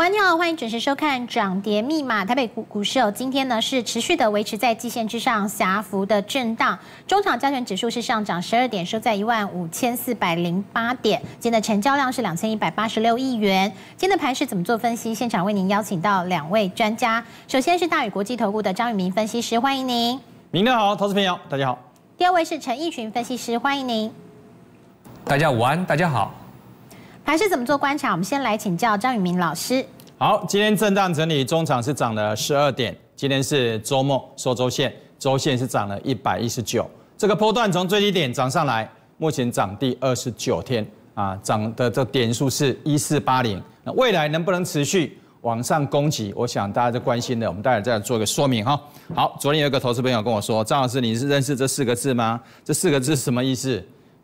观众好，欢迎准时收看《涨跌密码》。台北股股市哦，今天呢是持续的维持在季线之上狭幅的震荡。中场加权指数是上涨十二点，收在一万五千四百零八点。今天的成交量是两千一百八十六亿元。今天的盘是怎么做分析？现场为您邀请到两位专家，首先是大宇国际投顾的张宇明分析师，欢迎您。明天好，投资朋友，大家好。第二位是陈奕群分析师，欢迎您。大家午安，大家好。还是怎么做观察？我们先来请教张宇明老师。好，今天震荡整理，中场是涨了十二点。今天是周末收周线，周线是涨了一百一十九。这个波段从最低点涨上来，目前涨第二十九天啊，涨的这点数是一四八零。那未来能不能持续往上攻击？我想大家在关心的，我们待会再做一个说明哈。好，昨天有一个投资朋友跟我说，张老师你是认识这四个字吗？这四个字什么意思？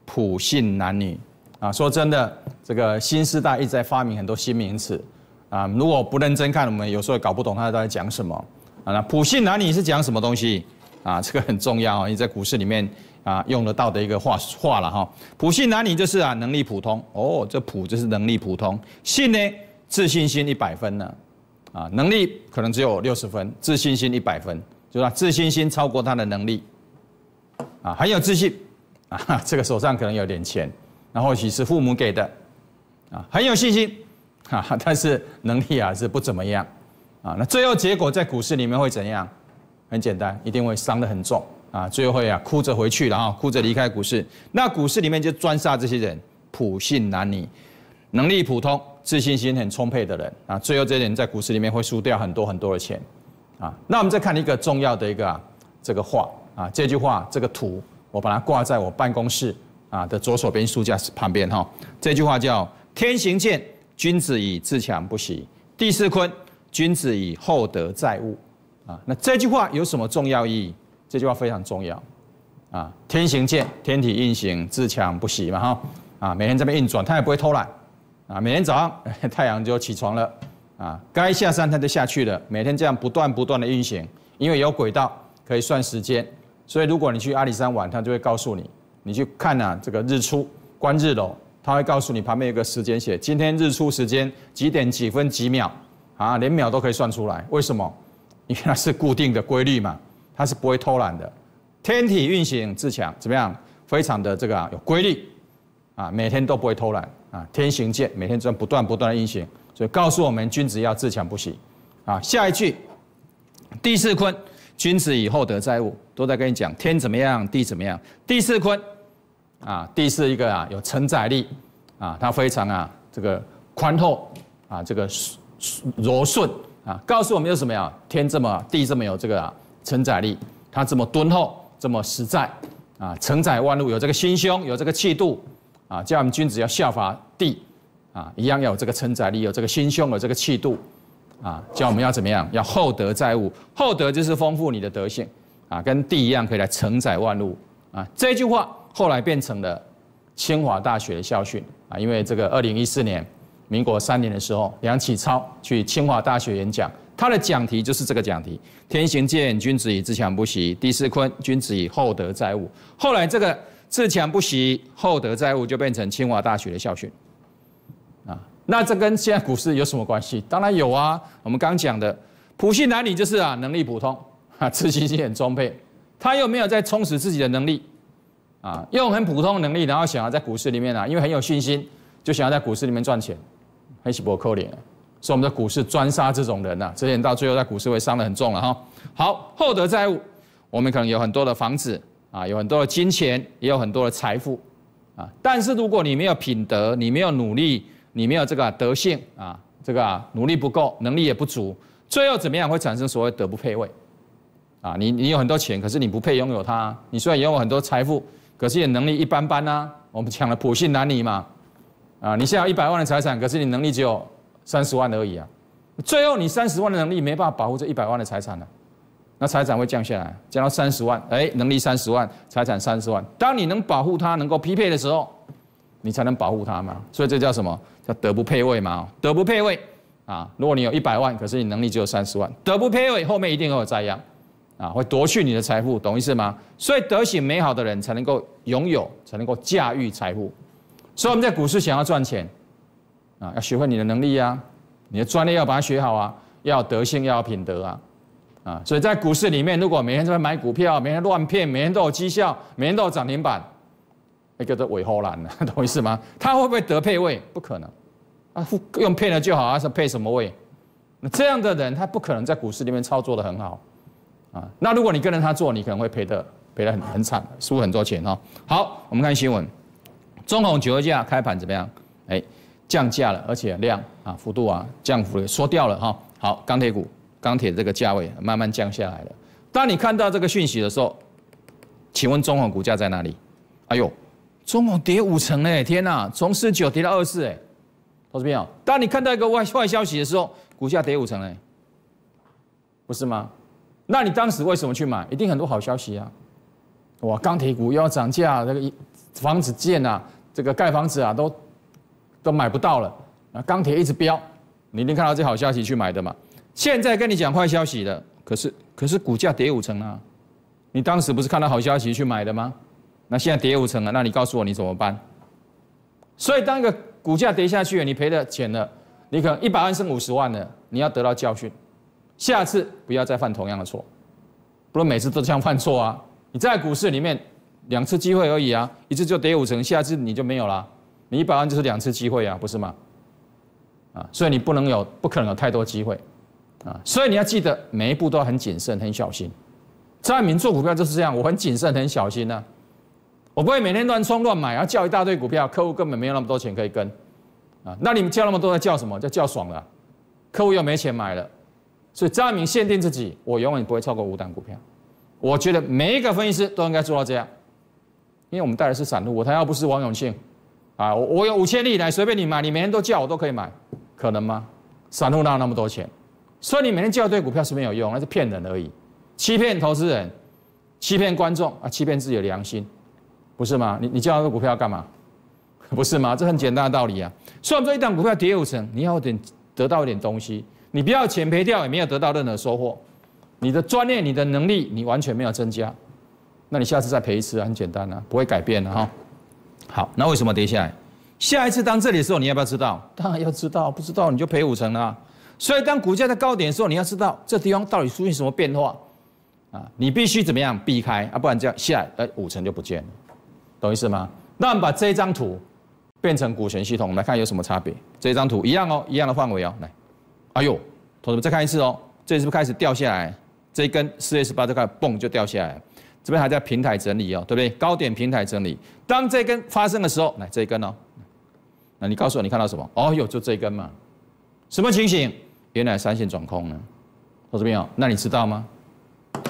普信男女。啊，说真的，这个新时代一直在发明很多新名词，啊，如果不认真看，我们有时候搞不懂他到底讲什么。啊，那普信男女是讲什么东西？啊，这个很重要哦，因为在股市里面啊用得到的一个话话了哈。普信男女就是啊能力普通，哦，这普就是能力普通，信呢自信心一百分呢，啊，能力可能只有六十分，自信心一百分，就是自信心超过他的能力，啊，很有自信，啊，这个手上可能有点钱。那或许是父母给的，啊，很有信心，啊，但是能力啊是不怎么样，啊，那最后结果在股市里面会怎样？很简单，一定会伤得很重，啊，最后会啊哭着回去了哈，哭着离开股市。那股市里面就专杀这些人，普信男女，能力普通，自信心很充沛的人，啊，最后这些人在股市里面会输掉很多很多的钱，啊，那我们再看一个重要的一个这个画，啊，这句话，这个图，我把它挂在我办公室。啊的左手边书架旁边哈，这句话叫“天行健，君子以自强不息”。地势坤，君子以厚德载物。啊，那这句话有什么重要意义？这句话非常重要。啊，天行健，天体运行自强不息嘛哈。啊，每天这边运转，它也不会偷懒。啊，每天早上 太阳就起床了。啊，该下山它就下去了。每天这样不断不断的运行，因为有轨道可以算时间，所以如果你去阿里山玩，它就会告诉你。你去看啊这个日出观日楼，它会告诉你旁边有个时间写今天日出时间几点几分几秒，啊，连秒都可以算出来。为什么？因为是固定的规律嘛，它是不会偷懒的。天体运行自强，怎么样？非常的这个有规律，啊，每天都不会偷懒啊。天行健，每天在不断不断的运行，所以告诉我们君子要自强不息啊。下一句，地四坤，君子以厚德载物，都在跟你讲天怎么样，地怎么样。地四坤。啊，第四一个啊有承载力，啊，它非常啊这个宽厚，啊，这个柔顺，啊，告诉我们有什么呀？天这么地这么有这个啊、承载力，它这么敦厚，这么实在，啊，承载万物有这个心胸有这个气度，啊，叫我们君子要效法地，啊，一样要有这个承载力，有这个心胸有这个气度，啊，叫我们要怎么样？要厚德载物，厚德就是丰富你的德性，啊，跟地一样可以来承载万物，啊，这句话。后来变成了清华大学的校训啊，因为这个二零一四年，民国三年的时候，梁启超去清华大学演讲，他的讲题就是这个讲题：天行健，君子以自强不息；地势坤，君子以厚德载物。后来这个自强不息、厚德载物就变成清华大学的校训啊。那这跟现在股市有什么关系？当然有啊。我们刚讲的普信男女就是啊，能力普通啊，自信心很充沛，他又没有在充实自己的能力。啊，用很普通的能力，然后想要在股市里面啊，因为很有信心，就想要在股市里面赚钱，很扣脸，所以我们的股市专杀这种人呐。这些人到最后在股市会伤得很重了哈。好，厚德载物，我们可能有很多的房子啊，有很多的金钱，也有很多的财富啊，但是如果你没有品德，你没有努力，你没有这个德性啊，这个努力不够，能力也不足，最后怎么样会产生所谓德不配位啊？你你有很多钱，可是你不配拥有它，你虽然拥有很多财富。可是你能力一般般啊，我们抢了普信男女嘛，啊，你现在一百万的财产，可是你能力只有三十万而已啊，最后你三十万的能力没办法保护这一百万的财产了，那财产会降下来，降到三十万，哎，能力三十万，财产三十万，当你能保护它能够匹配的时候，你才能保护它嘛，所以这叫什么？叫德不配位嘛，德不配位啊，如果你有一百万，可是你能力只有三十万，德不配位，后面一定会有灾殃。啊，会夺去你的财富，懂意思吗？所以德行美好的人才能够拥有，才能够驾驭财富。所以我们在股市想要赚钱，啊，要学会你的能力呀，你的专业要把它学好啊，要德性，要品德啊，啊，所以在股市里面，如果每天都在买股票，每天乱骗，每天都有绩效，每天都有涨停板，那叫做伪后蓝，懂意思吗？他会不会得配位？不可能啊，用骗了就好，还是配什么位？那这样的人，他不可能在股市里面操作的很好。啊，那如果你跟着他做，你可能会赔的赔的很很惨，输很多钱哈。好，我们看新闻，中虹九价开盘怎么样？哎，降价了，而且量啊幅度啊降幅也缩掉了哈。好，钢铁股钢铁这个价位慢慢降下来了。当你看到这个讯息的时候，请问中虹股价在哪里？哎呦，中虹跌五成哎，天哪，从四九跌到二四哎。投资边啊，当你看到一个坏坏消息的时候，股价跌五成哎，不是吗？那你当时为什么去买？一定很多好消息啊！哇，钢铁股又要涨价，这个房子建啊，这个盖房子啊，都都买不到了。那钢铁一直飙，你一定看到这好消息去买的嘛。现在跟你讲坏消息的，可是可是股价跌五成啊！你当时不是看到好消息去买的吗？那现在跌五成啊，那你告诉我你怎么办？所以当一个股价跌下去，你赔的钱了，你可能一百万剩五十万了，你要得到教训。下次不要再犯同样的错，不能每次都这样犯错啊！你在股市里面，两次机会而已啊，一次就跌五成，下次你就没有了。你一百万就是两次机会啊，不是吗？啊，所以你不能有，不可能有太多机会，啊，所以你要记得每一步都很谨慎、很小心。张海明做股票就是这样，我很谨慎、很小心呢，我不会每天乱冲乱买，啊，叫一大堆股票，客户根本没有那么多钱可以跟，啊，那你们叫那么多在叫什么？叫叫爽了，客户又没钱买了。所以张亚敏限定自己，我永远不会超过五档股票。我觉得每一个分析师都应该做到这样，因为我们带的是散户。我要不是王永庆，啊，我我有五千亿来随便你买，你每天都叫，我都可以买，可能吗？散户哪有那么多钱？所以你每天叫对股票是没有用，那是骗人而已，欺骗投资人，欺骗观众啊，欺骗自己的良心，不是吗？你你叫那个股票干嘛？不是吗？这很简单的道理啊。算不算一档股票跌五成，你要点得到一点东西。你不要钱赔掉，也没有得到任何收获。你的专业，你的能力，你完全没有增加。那你下次再赔一次，很简单啊，不会改变的、啊。好，那为什么跌下来？下一次当这里的时候，你要不要知道？当然要知道，不知道你就赔五成啊。所以当股价在高点的时候，你要知道这地方到底出现什么变化啊？你必须怎么样避开啊？不然这样下来，哎，五成就不见了，懂意思吗？那我们把这一张图变成股权系统来看，有什么差别？这一张图一样哦，一样的范围哦，来。哎呦，同学们，再看一次哦，这是不是开始掉下来？这一根四十八，这块蹦嘣就掉下来，这边还在平台整理哦，对不对？高点平台整理，当这根发生的时候，来这一根哦，那你告诉我你看到什么？哦呦，就这一根嘛，什么情形？原来三线转空呢，同志们啊，那你知道吗？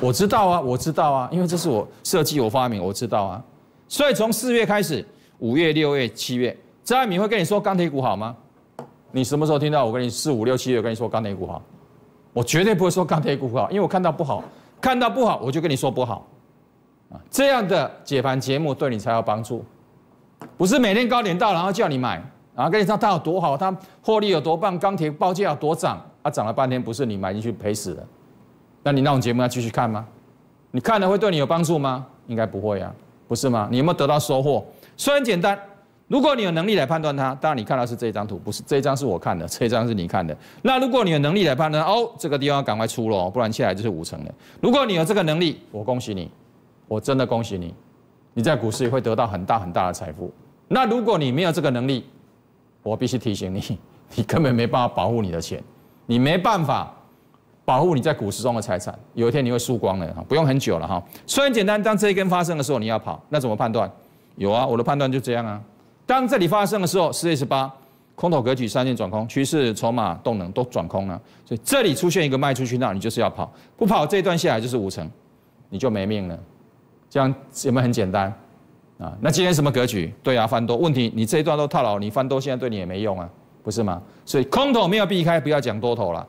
我知道啊，我知道啊，因为这是我设计、我发明，我知道啊。所以从四月开始，五月、六月、七月，张爱敏会跟你说钢铁股好吗？你什么时候听到我跟你四五六七月跟你说钢铁股好？我绝对不会说钢铁股好，因为我看到不好，看到不好我就跟你说不好啊。这样的解盘节目对你才有帮助，不是每天高点到然后叫你买，然后跟你说它有多好，它获利有多棒，钢铁报价有多涨啊，涨了半天不是你买进去赔死的，那你那种节目要继续看吗？你看了会对你有帮助吗？应该不会啊，不是吗？你有没有得到收获？虽然简单。如果你有能力来判断它，当然你看到是这张图，不是这张是我看的，这张是你看的。那如果你有能力来判断，哦，这个地方赶快出了，不然接下来就是五成了。如果你有这个能力，我恭喜你，我真的恭喜你，你在股市里会得到很大很大的财富。那如果你没有这个能力，我必须提醒你，你根本没办法保护你的钱，你没办法保护你在股市中的财产，有一天你会输光了哈，不用很久了哈。虽然简单，当这一根发生的时候，你要跑。那怎么判断？有啊，我的判断就这样啊。当这里发生的时候，四月十八，空头格局三线转空，趋势筹码动能都转空了，所以这里出现一个卖出去，那你就是要跑，不跑这一段下来就是五成，你就没命了，这样有没有很简单啊？那今天什么格局？对啊，翻多问题，你这一段都套牢，你翻多现在对你也没用啊，不是吗？所以空头没有避开，不要讲多头了，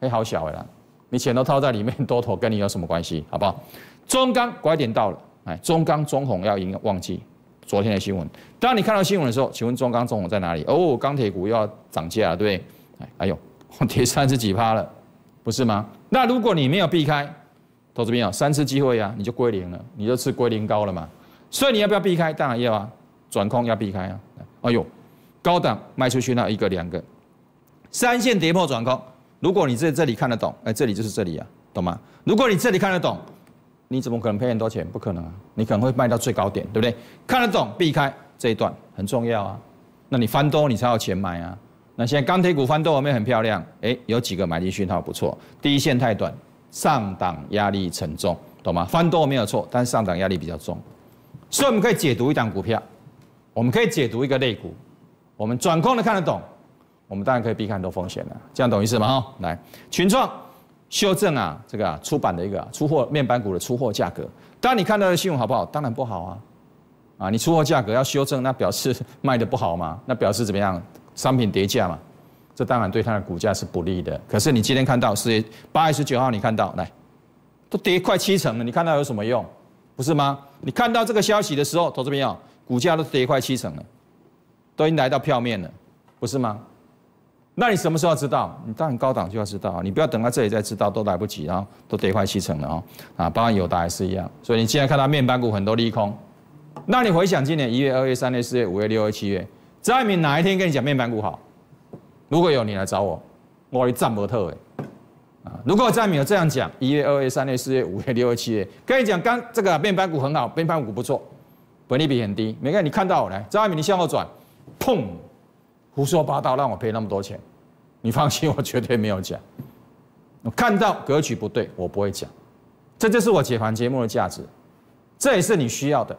哎，好小呀，你钱都套在里面，多头跟你有什么关系？好不好？中钢拐点到了，哎，中钢中红要赢，忘记。昨天的新闻，当你看到新闻的时候，请问中钢中虹在哪里？哦，钢铁股又要涨价了，对不对？哎，哎呦，跌三十几趴了，不是吗？那如果你没有避开，投资朋友三次机会啊，你就归零了，你就吃归零高了嘛。所以你要不要避开？当然要啊，转空要避开啊。哎呦，高档卖出去那一个两个，三线跌破转空。如果你在这里看得懂，哎，这里就是这里啊，懂吗？如果你这里看得懂。你怎么可能赔很多钱？不可能啊！你可能会卖到最高点，对不对？看得懂，避开这一段很重要啊。那你翻多，你才有钱买啊。那现在钢铁股翻多，我们也很漂亮。哎，有几个买进讯号不错。第一线太短，上档压力沉重，懂吗？翻多没有错，但上档压力比较重。所以我们可以解读一档股票，我们可以解读一个类股，我们转空的看得懂，我们当然可以避开很多风险啊。这样懂意思吗？哈，来，群创。修正啊，这个啊，出版的一个出货面板股的出货价格。当你看到的新闻好不好？当然不好啊，啊，你出货价格要修正，那表示卖的不好嘛？那表示怎么样？商品叠价嘛？这当然对它的股价是不利的。可是你今天看到是八月十九号，你看到来都跌快七成了，你看到有什么用？不是吗？你看到这个消息的时候，投资朋友股价都跌快七成了，都已经来到票面了，不是吗？那你什么时候知道？你当然高档就要知道，你不要等到这里再知道都来不及，然后都跌快七成了哦。啊，包括友达也是一样。所以你既然看到面板股很多利空，那你回想今年一月、二月、三月、四月、五月、六月、七月，张爱民哪一天跟你讲面板股好？如果有，你来找我，我你站不特哎。啊，如果张爱民有这样讲，一月、二月、三月、四月、五月、六月、七月，跟你讲刚这个面板股很好，面板股不错，本利比很低，没看你看到来，张爱民你向后转，砰！胡说八道，让我赔那么多钱？你放心，我绝对没有讲。我看到格局不对，我不会讲。这就是我解盘节目的价值，这也是你需要的，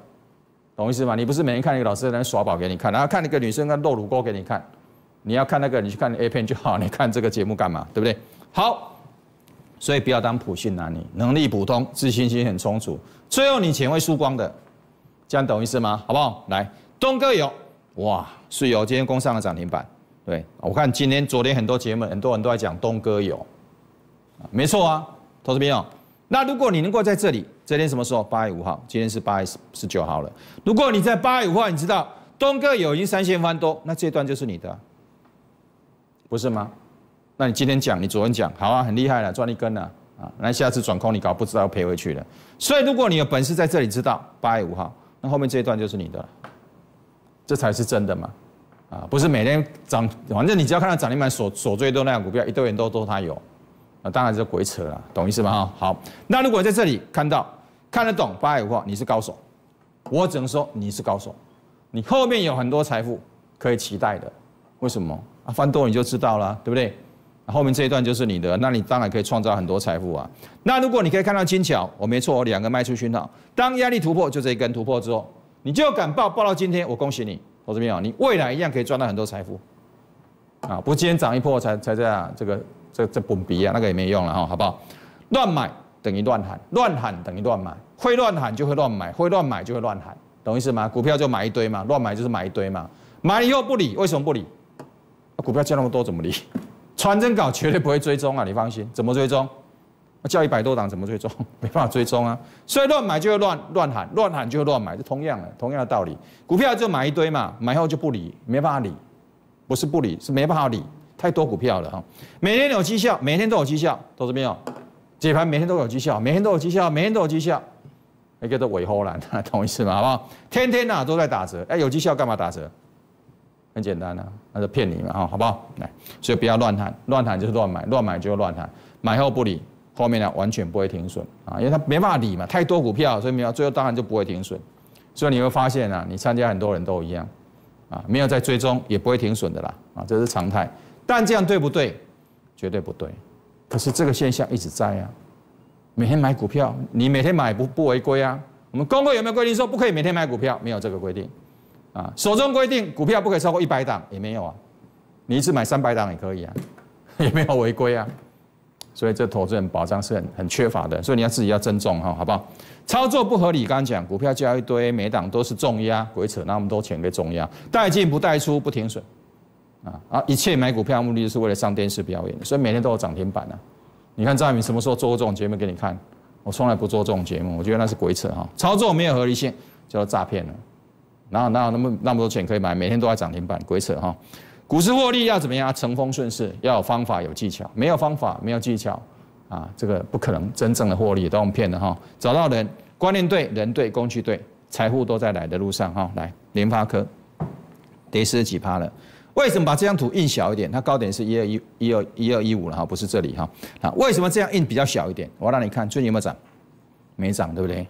懂意思吗？你不是每天看一个老师在那耍宝给你看，然后看那个女生在露乳沟给你看，你要看那个，你去看 A 片就好。你看这个节目干嘛？对不对？好，所以不要当普信男女，能力普通，自信心很充足，最后你钱会输光的，这样懂意思吗？好不好？来，东哥有。哇，是有今天攻上了涨停板。对，我看今天、昨天很多节目，很多人都在讲东哥有，没错啊，投资朋友。那如果你能够在这里，这天什么时候？八月五号，今天是八月十十九号了。如果你在八月五号，你知道东哥有已经三千万多，那这一段就是你的，不是吗？那你今天讲，你昨天讲，好啊，很厉害了，赚一根了啊。那下次转空，你搞不知道要赔回去了。所以如果你有本事在这里知道八月五号，那后面这一段就是你的。这才是真的嘛，啊，不是每天涨，反正你只要看到涨停板锁锁最多那样股票，一堆人都都他有，啊，当然是鬼扯了，懂意思吗？哈，好，那如果在这里看到看得懂八海五号，你是高手，我只能说你是高手，你后面有很多财富可以期待的，为什么？啊，翻多你就知道了，对不对？后面这一段就是你的，那你当然可以创造很多财富啊。那如果你可以看到精巧，我没错，两个卖出讯号，当压力突破就这一根突破之后。你就敢报报到今天，我恭喜你，我这边啊，你未来一样可以赚到很多财富，啊，不今天涨一破才才这样，这个这这不逼啊，那个也没用了哈，好不好？乱买等于乱喊，乱喊等于乱买，会乱喊就会乱买，会乱买就会乱喊，懂意思吗？股票就买一堆嘛，乱买就是买一堆嘛，买又不理，为什么不理？股票交那么多怎么理？传真稿绝对不会追踪啊，你放心，怎么追踪？叫一百多档怎么追踪？没办法追踪啊！所以乱买就会乱乱喊，乱喊就会乱买，这同样的同样的道理。股票就买一堆嘛，买后就不理，没办法理，不是不理，是没办法理，太多股票了哈。每天有绩效，每天都有绩效，懂了没有？解盘每天都有绩效，每天都有绩效，每天都有绩效，那个都尾后了，懂意思吗？好不好？天天啊、都在打折，哎，有绩效干嘛打折？很简单啊，那就骗你们哈，好不好？来，所以不要乱喊，乱喊就是乱买，乱买就是乱喊，买后不理。后面呢完全不会停损啊，因为他没办法理嘛，太多股票，所以没有最后当然就不会停损，所以你会发现啊，你参加很多人都一样，啊，没有在追踪也不会停损的啦，啊，这是常态。但这样对不对？绝对不对。可是这个现象一直在啊，每天买股票，你每天买不不违规啊。我们工会有没有规定说不可以每天买股票？没有这个规定啊。手中规定股票不可以超过一百档也没有啊，你一次买三百档也可以啊，也没有违规啊。所以这投资人保障是很很缺乏的，所以你要自己要尊重哈，好不好？操作不合理，刚刚讲股票交一堆，每档都是重压，鬼扯，那我多都钱给重压，带进不带出，不停损啊啊！一切买股票目的就是为了上电视表演，所以每天都有涨停板呢。你看张海明什么时候做这种节目给你看？我从来不做这种节目，我觉得那是鬼扯哈，操作没有合理性，叫做诈骗了。哪有哪有那么那么多钱可以买？每天都在涨停板，鬼扯哈。股市获利要怎么样？乘风顺势，要有方法有技巧。没有方法没有技巧，啊，这个不可能真正的获利都用骗的哈。找到人，观念对，人对，工具对，财富都在来的路上哈。来，联发科跌十几趴了。为什么把这张图印小一点？它高点是一二一一二一二一五了哈，不是这里哈。啊，为什么这样印比较小一点？我让你看最近有没有涨，没涨对不对？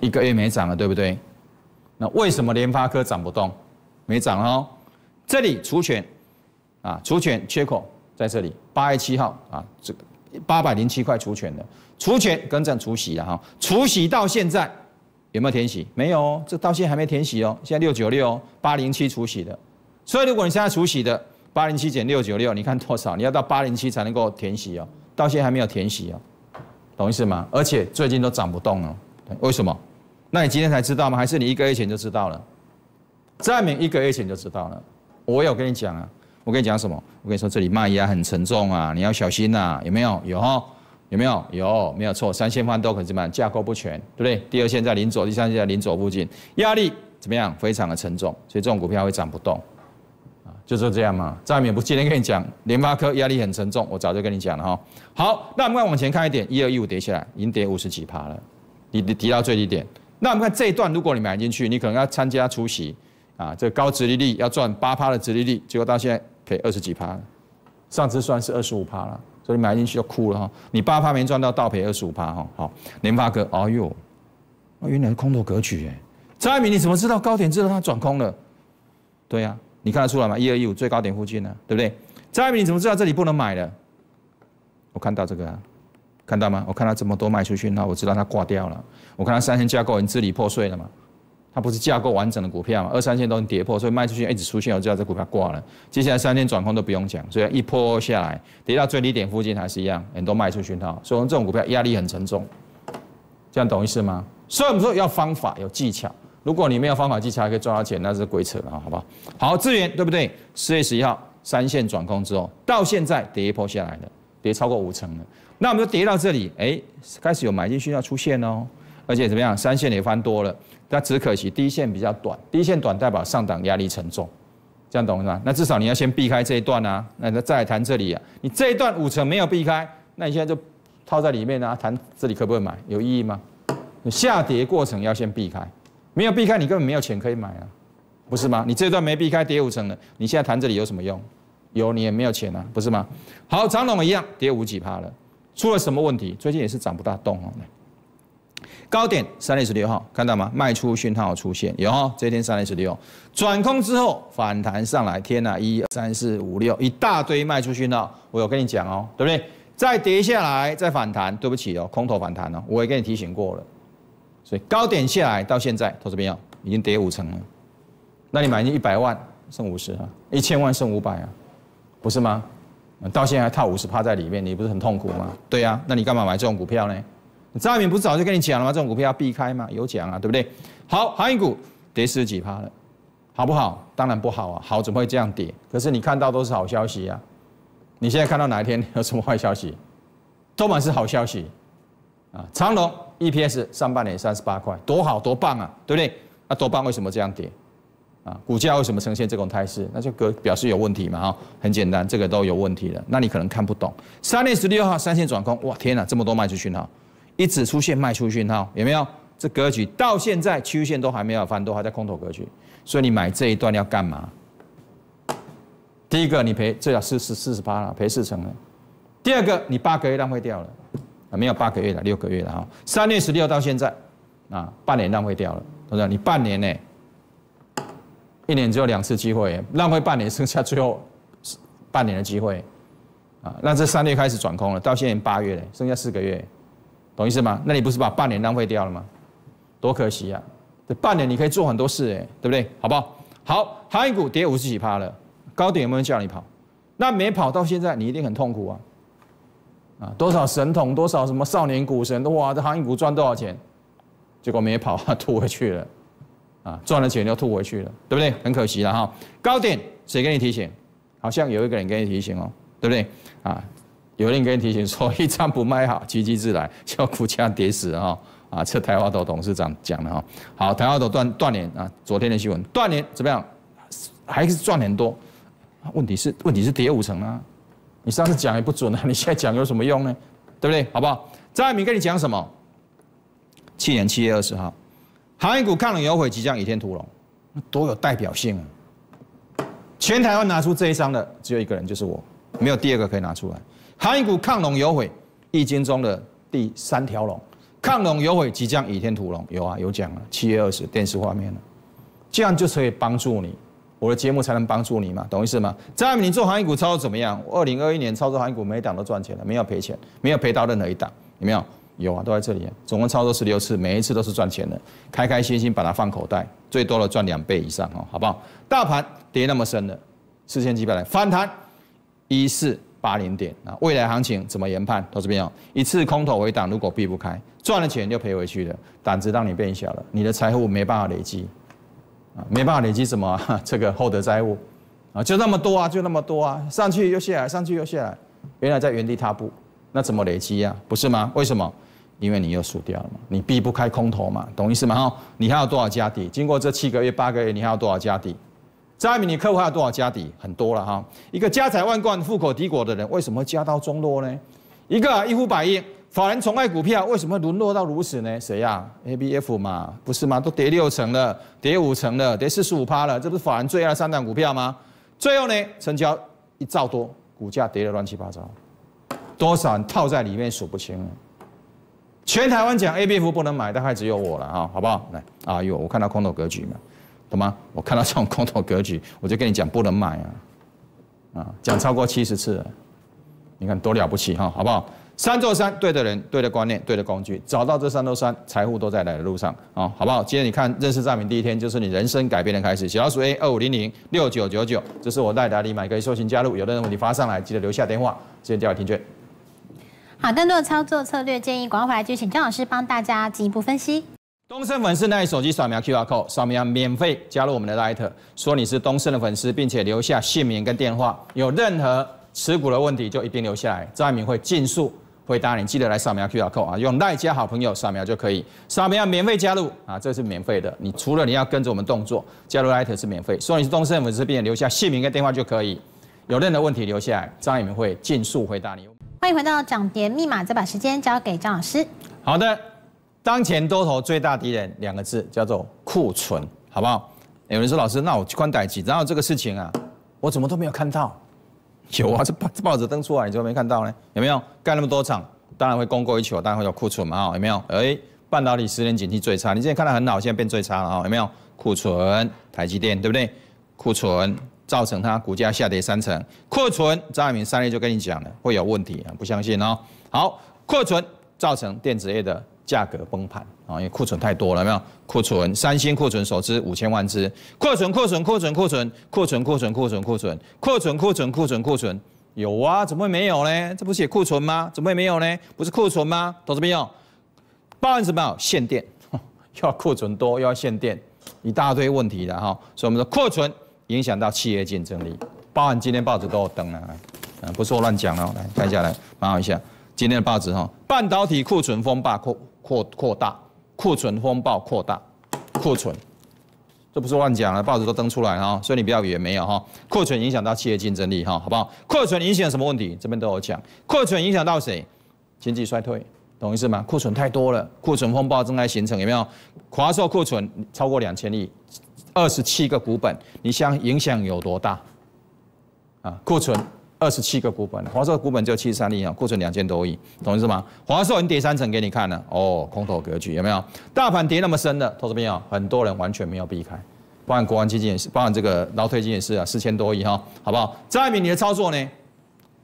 一个月没涨了对不对？那为什么联发科涨不动？没涨哦。这里除权啊，除权缺口在这里，八月七号啊，这个八百零七块除权的，除权更正除息了哈，除息到现在有没有填息？没有，哦，这到现在还没填息哦，现在六九六八零七除息的，所以如果你现在除息的八零七减六九六，你看多少？你要到八零七才能够填息哦，到现在还没有填息哦，懂意思吗？而且最近都涨不动了，为什么？那你今天才知道吗？还是你一个月前就知道了？在明一个月前就知道了。我有跟你讲啊，我跟你讲什么？我跟你说这里卖压很沉重啊，你要小心呐，有没有？有，有没有？有，没有错。三线方都可么样？架构不全，对不对？第二线在零左，第三线在零左附近，压力怎么样？非常的沉重，所以这种股票会涨不动啊，就是这样嘛。张勉不今天跟你讲，联发科压力很沉重，我早就跟你讲了哈。好，那我们再往前看一点，一二一五跌下来，已经跌五十几趴了，你你跌到最低点。那我们看这一段，如果你买进去，你可能要参加出席。啊，这高殖利率要赚八趴的殖利率，结果到现在赔二十几趴上次算是二十五趴了，所以买进去就哭了哈。你八趴没赚到，倒赔二十五趴哈。好，年发哥，哎呦，原来是空头格局哎。张爱民，你怎么知道高点之道它转空了？对啊，你看得出来吗？一、二、一五最高点附近呢，对不对？张爱民，你怎么知道这里不能买了？我看到这个，看到吗？我看到这么多卖出去，那我知道它挂掉了。我看它三线架构已经支离破碎了嘛。它不是架构完整的股票嘛，二三线都跌破，所以卖出去一直出现，我知道这股票挂了。接下来三天转空都不用讲，所以一波下来，跌到最低点附近还是一样，很多卖出讯号，所以这种股票压力很沉重，这样懂意思吗？所以我说要方法有技巧，如果你没有方法技巧可以赚到钱，那是鬼扯了，好不好？好，资源对不对？四月十一号三线转空之后，到现在跌破下来了，跌超过五成了。那我们就跌到这里，哎，开始有买进讯号出现哦。而且怎么样？三线也翻多了，但只可惜低线比较短，低线短代表上档压力沉重，这样懂了吗？那至少你要先避开这一段啊，那再谈这里啊。你这一段五成没有避开，那你现在就套在里面啊？谈这里可不可以买？有意义吗？下跌过程要先避开，没有避开你根本没有钱可以买啊，不是吗？你这段没避开跌五成的，你现在谈这里有什么用？有你也没有钱啊，不是吗？好，长龙一样跌五几趴了，出了什么问题？最近也是涨不大动哦，高点三月十六号看到吗？卖出讯号出现有，这一天三月十六，转空之后反弹上来，天哪，一二三四五六一大堆卖出讯号，我有跟你讲哦，对不对？再跌下来再反弹，对不起哦，空头反弹哦，我也跟你提醒过了。所以高点下来到现在，投资朋友已经跌五成了，那你买进一百万剩五十啊，一千万剩五百啊，不是吗？到现在还套五十趴在里面，你不是很痛苦吗？对呀，那你干嘛买这种股票呢？张民不是早就跟你讲了吗？这种股票要避开嘛，有讲啊，对不对？好，航运股跌十几趴了，好不好？当然不好啊，好怎么会这样跌？可是你看到都是好消息啊。你现在看到哪一天有什么坏消息？都满是好消息啊。长隆 EPS 上半年三十八块，多好多棒啊，对不对？那多棒为什么这样跌啊？股价为什么呈现这种态势？那就表示有问题嘛，哈，很简单，这个都有问题的。那你可能看不懂。三月十六号三线转空，哇，天哪，这么多卖出去哈。一直出现卖出讯号，有没有？这格局到现在，区域线都还没有翻都还在空头格局。所以你买这一段要干嘛？第一个，你赔最少四四四十八了，赔四成了。第二个，你八个月浪费掉了，没有八个月了，六个月了哈。三月十六到现在，啊，半年浪费掉了。同志你半年呢？一年只有两次机会，浪费半年，剩下最后半年的机会啊。那这三月开始转空了，到现在八月，剩下四个月。懂意思吗？那你不是把半年浪费掉了吗？多可惜呀！这半年你可以做很多事哎，对不对？好不好？好，航运股跌五十几趴了，高点有没有叫你跑？那没跑到现在，你一定很痛苦啊！啊，多少神童，多少什么少年股神，哇，这航运股赚多少钱？结果没跑啊，吐回去了啊，赚了钱又吐回去了，对不对？很可惜了哈。高点谁给你提醒？好像有一个人给你提醒哦，对不对？啊。有人跟你提醒说，一张不卖好，奇迹自来，叫股价跌死哈！啊，这台华投董事长讲的哈。好，台华投断断联啊，昨天的新闻断联怎么样？还是赚很多？问题是问题是跌五成啊！你上次讲也不准啊，你现在讲有什么用呢？对不对？好不好？张爱民跟你讲什么？去年七月二十号，航运股抗冷有悔，即将倚天屠龙，多有代表性啊！全台湾拿出这一张的只有一个人，就是我，没有第二个可以拿出来。行业股亢龙有悔，《易经》中的第三条龙，亢龙有悔，即将倚天屠龙，有啊，有讲啊。七月二十电视画面了，这样就可以帮助你，我的节目才能帮助你嘛，懂意思吗？张你做行业股操作怎么样？二零二一年操作行业股，每一档都赚钱了，没有赔钱，没有赔到任何一档，有没有？有啊，都在这里。总共操作十六次，每一次都是赚钱的，开开心心把它放口袋，最多的赚两倍以上哦，好不好？大盘跌那么深了，四千几百来反弹，一四。八零点啊，未来行情怎么研判？投资朋友，一次空头为挡，如果避不开，赚了钱就赔回去了，胆子让你变小了，你的财富没办法累积，啊，没办法累积什么？这个厚德载物，啊，就那么多啊，就那么多啊，上去又下来，上去又下来，原来在原地踏步，那怎么累积呀？不是吗？为什么？因为你又输掉了嘛，你避不开空头嘛，懂意思吗？哈，你还有多少家底？经过这七个月、八个月，你还有多少家底？张爱敏，你客户还有多少家底？很多了哈。一个家财万贯、富可敌国的人，为什么家道中落呢？一个一呼百应、法人宠爱股票，为什么沦落到如此呢？谁呀？A B F 嘛，不是吗？都跌六成了，跌五成了，跌四十五趴了，这不是法人最爱的三档股票吗？最后呢，成交一兆多，股价跌得乱七八糟，多少人套在里面数不清了。全台湾讲 A B F 不能买，大概只有我了哈，好不好？来，啊，有我看到空头格局嘛。懂吗？我看到这种空头格局，我就跟你讲不能买啊！啊，讲超过七十次，了，你看多了不起哈，好不好？三座山，对的人，对的观念，对的工具，找到这三座山，财富都在来的路上啊，好不好？今天你看认识张明第一天，就是你人生改变的开始。小老鼠 A 二五零零六九九九，这是我代理，你买可以收信加入。有的人问题发上来，记得留下电话，直接交给听觉。好更多的操作策略建议，广华回来就请张老师帮大家进一步分析。东森粉丝赖手机扫描 QR Code，扫描免费加入我们的 Lite，说你是东森的粉丝，并且留下姓名跟电话，有任何持股的问题就一并留下来，张爱明会尽速回答你。记得来扫描 QR Code 啊，用赖加好朋友扫描就可以，扫描要免费加入啊，这是免费的。你除了你要跟着我们动作，加入 Lite 是免费，说你是东森粉丝并且留下姓名跟电话就可以，有任何问题留下来，张爱明会尽速回答你。欢迎回到涨跌密码，再把时间交给张老师。好的。当前多头最大敌人两个字叫做库存，好不好？有人说老师，那我去看台机，然后这个事情啊，我怎么都没有看到？有啊，这报报纸登出来你就没看到呢？有没有？盖那么多厂，当然会供过于求，当然会有库存嘛，啊，有没有？哎，半导体十年景气最差，你之前看的很好，现在变最差了，啊。有没有？库存，台积电对不对？库存造成它股价下跌三成，库存张爱民三月就跟你讲了，会有问题啊，不相信哦。好，库存造成电子业的。价格崩盘啊！因为库存太多了，没有库存？三星库存首支五千万支，库存、库存、库存、库存、库存、库存、库存、库存、库存、库存、库存、库存有啊？怎么会没有呢？这不写库存吗？怎么会没有呢？不是库存吗？懂这边没有？包含什么？限电，要库存多，又要限电，一大堆问题的哈。所以我们的库存影响到企业竞争力。包含今天报纸都有登了啊！不是我乱讲了，来看一下来，翻一下今天的报纸哈。半导体库存风暴，库。扩扩大库存风暴扩大库存，这不是乱讲了，报纸都登出来啊，所以你不要以为没有哈。库存影响到企业竞争力哈，好不好？库存影响什么问题？这边都有讲。库存影响到谁？经济衰退，懂意思吗？库存太多了，库存风暴正在形成，有没有？华硕库存超过两千亿，二十七个股本，你想影响有多大？啊，库存。二十七个股本了，华硕股本只有七十三亿啊，库存两千多亿，懂意思吗？华硕你跌三成给你看了，哦，空头格局有没有？大盘跌那么深的，投资朋友很多人完全没有避开，包含国安基金也是，包含这个老虎基金也是啊，四千多亿哈，好不好？再一你的操作呢，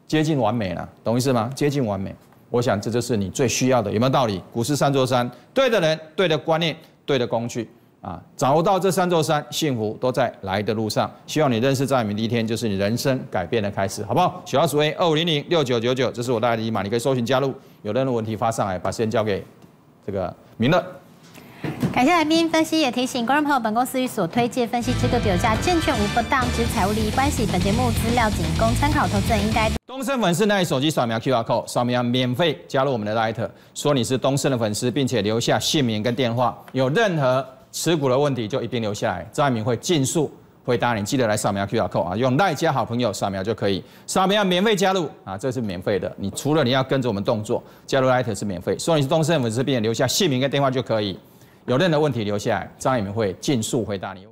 接近完美了，懂意思吗？接近完美，我想这就是你最需要的，有没有道理？股市三座山，对的人，对的观念，对的工具。啊！找到这三座山，幸福都在来的路上。希望你认识张爱明第一天，就是你人生改变的开始，好不好？小老鼠 A 二五零零六九九九，这是我大家的码，你可以搜寻加入。有任何问题发上来，把时间交给这个明乐。感谢来宾分析，也提醒观众朋友，本公司与所推荐分析机构、有价、证券无不当之财务利益关系。本节目资料仅供参考，投资人应该。东升粉丝拿手机扫描 QR code，扫描免费加入我们的 Lite，说你是东升的粉丝，并且留下姓名跟电话。有任何持股的问题就一并留下来，张爱民会尽速回答你。记得来扫描 QR code 啊，用赖家好朋友扫描就可以，扫描免费加入啊，这是免费的。你除了你要跟着我们动作加入赖特是免费，所以你是东森粉丝，别留下姓名跟电话就可以。有任何问题留下来，张爱民会尽速回答你。